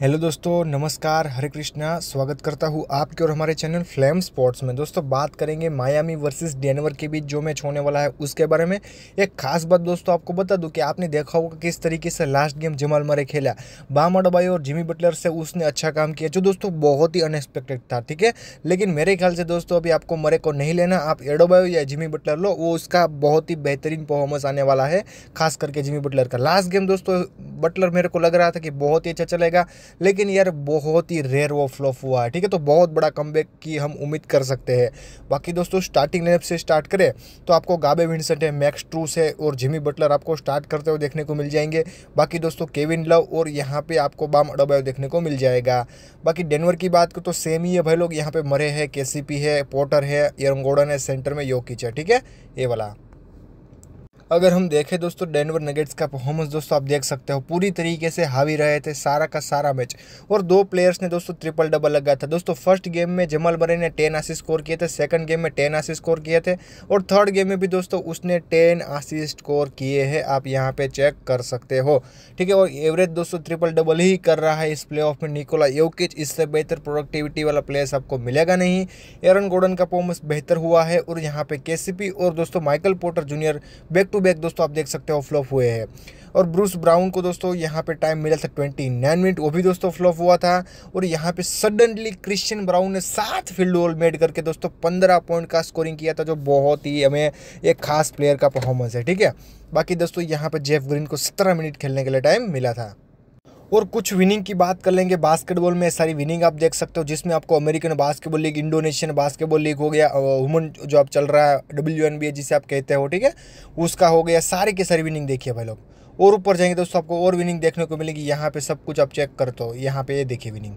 hello दोस्तों नमस्कार हरे कृष्णा स्वागत करता हूँ आपके और हमारे चैनल फ्लेम स्पोर्ट्स में दोस्तों बात करेंगे मायामी वर्सेस डेनवर के बीच जो मैच होने वाला है उसके बारे में एक खास बात दोस्तों आपको बता दूं कि आपने देखा होगा किस तरीके से लास्ट गेम जमाल मरे खेला बाम अडबाई और जिमी बटलर से उसने अच्छा काम किया जो दोस्तों बहुत ही अनएक्सपेक्टेड था ठीक है लेकिन मेरे ख्याल से दोस्तों अभी आपको मरे को नहीं लेना आप एडोबायो या जिमी बटलर लो वो उसका बहुत ही बेहतरीन परफॉर्मेंस आने वाला है खास करके जिमी बटलर का लास्ट गेम दोस्तों बटलर मेरे को लग रहा था कि बहुत ही अच्छा चलेगा लेकिन यार बहुत ही रेयर वो फ्लॉप हुआ है ठीक है तो बहुत बड़ा कम की हम उम्मीद कर सकते हैं बाकी दोस्तों स्टार्टिंग लेनअप से स्टार्ट करें तो आपको गाबे विंसेंट है मैक्स ट्रूस है और जिमी बटलर आपको स्टार्ट करते हुए देखने को मिल जाएंगे बाकी दोस्तों केविन लव और यहाँ पर आपको बाम अडोबाव देखने को मिल जाएगा बाकी डेनवर की बात करो तो सेम ही है भाई लोग यहाँ पे मरे है के है पोर्टर है एरम गोडन है सेंटर में योग है ठीक है ये वाला अगर हम देखें दोस्तों डेनवर नगेट्स का परफॉर्मेंस दोस्तों आप देख सकते हो पूरी तरीके से हावी रहे थे सारा का सारा मैच और दो प्लेयर्स ने दोस्तों ट्रिपल डबल लगाया था दोस्तों फर्स्ट गेम में जमल बरे ने टेन आसिस स्कोर किए थे सेकंड गेम में टेन आसिस स्कोर किए थे और थर्ड गेम में भी दोस्तों उसने टेन आसिस स्कोर किए हैं आप यहाँ पे चेक कर सकते हो ठीक है और एवरेज दोस्तों ट्रिपल डबल ही कर रहा है इस प्ले में निकोला योकिच इससे बेहतर प्रोडक्टिविटी वाला प्लेयर्स आपको मिलेगा नहीं एरन गोर्डन का परफॉर्मेंस बेहतर हुआ है और यहाँ पे के और दोस्तों Michael Porter junior back to back दोस्तों आप देख सकते हो फ्लॉप हुए हैं और ब्रूस ब्राउन को दोस्तों यहाँ पे टाइम मिला था ट्वेंटी नाइन मिनट वो भी दोस्तों फ्लॉप हुआ था और यहाँ पे सडनली क्रिश्चियन ब्राउन ने सात फील्ड गोल मेड करके दोस्तों पंद्रह पॉइंट का स्कोरिंग किया था जो बहुत ही हमें एक खास प्लेयर का परफॉर्मेंस है ठीक है बाकी दोस्तों यहाँ पर जेफ ग्रीन को सत्रह मिनट खेलने के लिए टाइम मिला था और कुछ विनिंग की बात कर लेंगे बास्केटबॉल में सारी विनिंग आप देख सकते हो जिसमें आपको American basketball league Indonesian basketball league हो गया वुमन जो आप चल रहा है डब्ल्यू जिसे आप कहते हो ठीक है उसका हो गया सारे के सारी विनिंग देखिए भाई लोग और ऊपर जाएंगे दोस्तों आपको और विनिंग देखने को मिलेगी यहाँ पे सब कुछ आप चेक कर दो तो, यहाँ पे ये देखिए विनिंग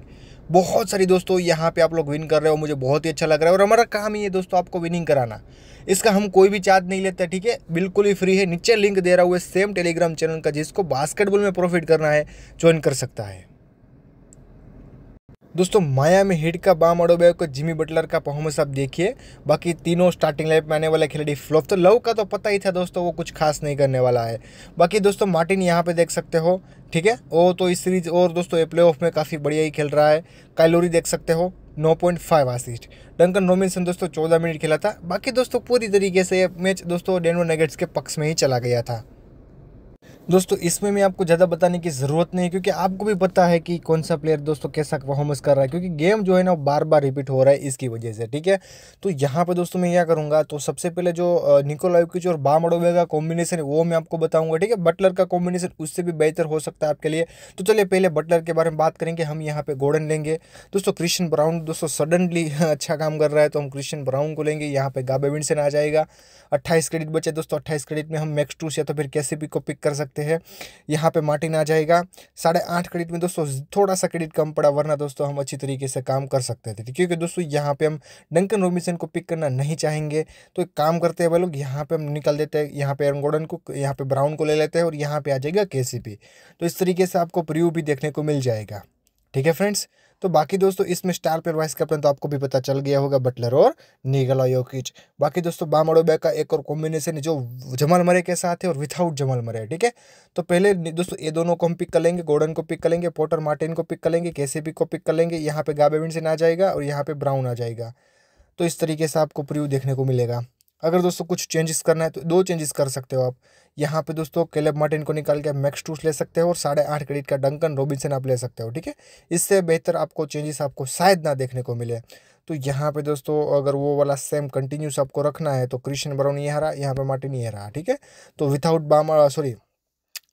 बहुत सारी दोस्तों यहाँ पे आप लोग विन कर रहे हो मुझे बहुत ही अच्छा लग रहा है और हमारा काम ही है दोस्तों आपको विनिंग कराना इसका हम कोई भी चार्ज नहीं लेते ठीक है बिल्कुल ही फ्री है नीचे लिंक दे रहा हुआ है सेम टेलीग्राम चैनल का जिसको बास्केटबॉल में प्रॉफिट करना है ज्वाइन कर सकता है दोस्तों माया में हिट का बाम अडोबे को जिमी बटलर का परफॉर्मेंस आप देखिए बाकी तीनों स्टार्टिंग लाइफ में आने वाले खिलाड़ी फ्लॉप तो लव का तो पता ही था दोस्तों वो कुछ खास नहीं करने वाला है बाकी दोस्तों मार्टिन यहाँ पे देख सकते हो ठीक है वो तो इस सीरीज और दोस्तों ये प्ले ऑफ में काफ़ी बढ़िया ही खेल रहा है कैलोरी देख सकते हो नौ point five assist Duncan Robinson दोस्तों चौदह मिनट खेला था बाकी दोस्तों पूरी तरीके से मैच दोस्तों डेनवर नगेट्स के पक्ष में ही चला गया था दोस्तों इसमें मैं आपको ज़्यादा बताने की ज़रूरत नहीं क्योंकि आपको भी पता है कि कौन सा प्लेयर दोस्तों कैसा परफॉर्मेंस कर रहा है क्योंकि गेम जो है ना बार बार रिपीट हो रहा है इसकी वजह से ठीक है तो यहाँ पर दोस्तों मैं क्या करूँगा तो सबसे पहले जो निकोलाइव की और बामडोवे का कॉम्बिनेशन है वो मैं आपको बताऊँगा ठीक है बटलर का कॉम्बिनेशन उससे भी बेहतर हो सकता है आपके लिए तो चलिए पहले बटलर के बारे में बात करेंगे हम यहाँ पर गोडन लेंगे दोस्तों क्रिश्चन ब्राउन दोस्तों सडनली अच्छा काम कर रहा है तो हम क्रिश्चन ब्राउन को लेंगे यहाँ पर गाबेविंसन आ जाएगा अट्ठाईस क्रेडिट बचे दोस्तों अट्ठाईस क्रेडिट में हम मैक्स टूस या तो फिर कैसे को पिक कर सकते सकते हैं यहाँ पे मार्टिन आ जाएगा साढ़े आठ क्रेडिट में दोस्तों थोड़ा सा क्रेडिट कम पड़ा वरना दोस्तों हम अच्छी तरीके से काम कर सकते थे क्योंकि दोस्तों यहाँ पे हम डंकन रोबिसन को पिक करना नहीं चाहेंगे तो एक काम करते हैं वह लोग यहाँ पर हम निकल देते हैं यहाँ पे एरन गोडन को यहाँ पे ब्राउन को ले लेते हैं और यहाँ पर आ जाएगा के तो इस तरीके से आपको प्रिव्यू भी देखने को मिल जाएगा ठीक है फ्रेंड्स तो बाकी दोस्तों इसमें स्टार प्लेयर वाइस कैप्टन तो आपको भी पता चल गया होगा बटलर और निगला योकिच बाकी दोस्तों बाम का एक और कॉम्बिनेशन है जो जमल मरे के साथ है और विथआउट जमल मरे ठीक है तो पहले दोस्तों ये दोनों को हम पिक कर लेंगे गोर्डन को पिक कर लेंगे पोटर मार्टिन को पिक कर लेंगे को पिक कर लेंगे यहाँ पे गाबेविन से ना जाएगा और यहाँ पे ब्राउन आ जाएगा तो इस तरीके से आपको प्रीव्यू देखने को मिलेगा अगर दोस्तों कुछ चेंजेस करना है तो दो चेंजेस कर सकते हो आप यहाँ पे दोस्तों केलेब मार्टिन को निकाल के मैक्स टूस ले सकते हो और साढ़े आठ क्रेडिट का डंकन रोबिनसन आप ले सकते हो ठीक है इससे बेहतर आपको चेंजेस आपको शायद ना देखने को मिले तो यहाँ पे दोस्तों अगर वो वाला सेम कंटिन्यूस आपको रखना है तो क्रिश्चन ब्राउन ये हरा यहाँ पर मार्टिन ये हरा ठीक है तो विथाउट बामा सॉरी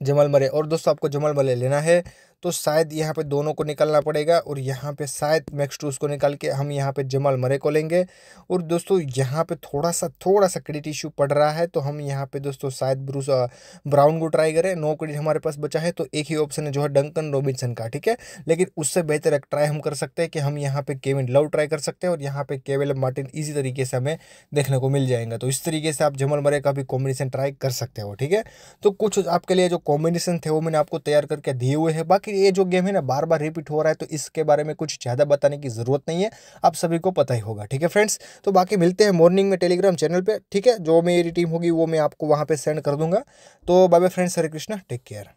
जमल मरे और दोस्तों आपको जमल मरे लेना है तो शायद यहाँ पे दोनों को निकलना पड़ेगा और यहाँ पे शायद मैक्स टूस को निकाल के हम यहाँ पे जमल मरे को लेंगे और दोस्तों यहाँ पे थोड़ा सा थोड़ा सा क्रेडिट इश्यू पड़ रहा है तो हम यहाँ पे दोस्तों शायद ब्रूस ब्राउन को ट्राई करें नो क्रेडिट हमारे पास बचा है तो एक ही ऑप्शन है जो है डंकन रॉबिनसन का ठीक है लेकिन उससे बेहतर एक ट्राई हम कर सकते हैं कि हम यहाँ पर केविन लव ट्राई कर सकते हैं और यहाँ पर केवल मार्टिन ईजी तरीके से हमें देखने को मिल जाएगा तो इस तरीके से आप जमल मरे का भी कॉम्बिनेशन ट्राई कर सकते हो ठीक है तो कुछ आपके लिए जो कॉम्बिनेशन थे वो मैंने आपको तैयार करके दिए हुए हैं बाकी ये जो गेम है ना बार बार रिपीट हो रहा है तो इसके बारे में कुछ ज़्यादा बताने की ज़रूरत नहीं है आप सभी को पता ही होगा ठीक है फ्रेंड्स तो बाकी मिलते हैं मॉर्निंग में टेलीग्राम चैनल पर ठीक है जो मेरी टीम होगी वो मैं आपको वहाँ पर सेंड कर दूँगा तो बाबा friends Hare Krishna take care